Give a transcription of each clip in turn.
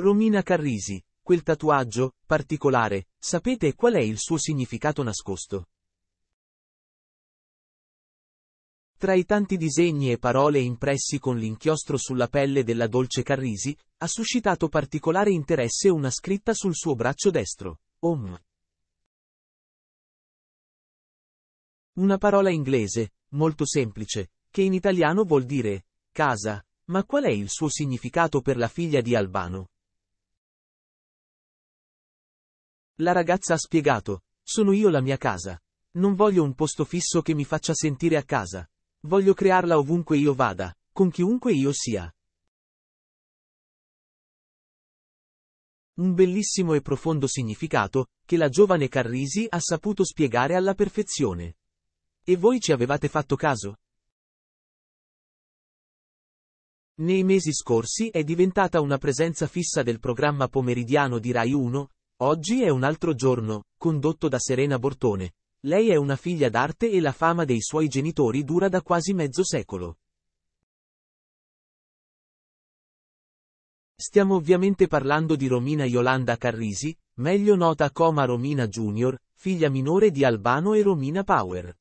Romina Carrisi, quel tatuaggio, particolare, sapete qual è il suo significato nascosto? Tra i tanti disegni e parole impressi con l'inchiostro sulla pelle della dolce Carrisi, ha suscitato particolare interesse una scritta sul suo braccio destro, OM. Una parola inglese, molto semplice, che in italiano vuol dire casa, ma qual è il suo significato per la figlia di Albano? La ragazza ha spiegato, sono io la mia casa. Non voglio un posto fisso che mi faccia sentire a casa. Voglio crearla ovunque io vada, con chiunque io sia. Un bellissimo e profondo significato, che la giovane Carrisi ha saputo spiegare alla perfezione. E voi ci avevate fatto caso? Nei mesi scorsi è diventata una presenza fissa del programma pomeridiano di Rai 1, Oggi è un altro giorno, condotto da Serena Bortone. Lei è una figlia d'arte e la fama dei suoi genitori dura da quasi mezzo secolo. Stiamo ovviamente parlando di Romina Yolanda Carrisi, meglio nota come Romina Junior, figlia minore di Albano e Romina Power.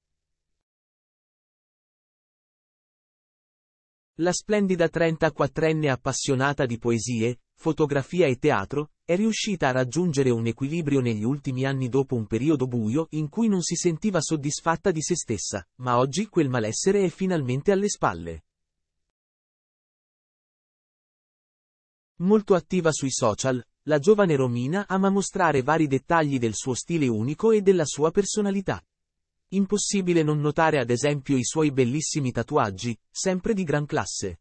La splendida 34enne appassionata di poesie, fotografia e teatro, è riuscita a raggiungere un equilibrio negli ultimi anni dopo un periodo buio in cui non si sentiva soddisfatta di se stessa, ma oggi quel malessere è finalmente alle spalle. Molto attiva sui social, la giovane Romina ama mostrare vari dettagli del suo stile unico e della sua personalità. Impossibile non notare ad esempio i suoi bellissimi tatuaggi, sempre di gran classe.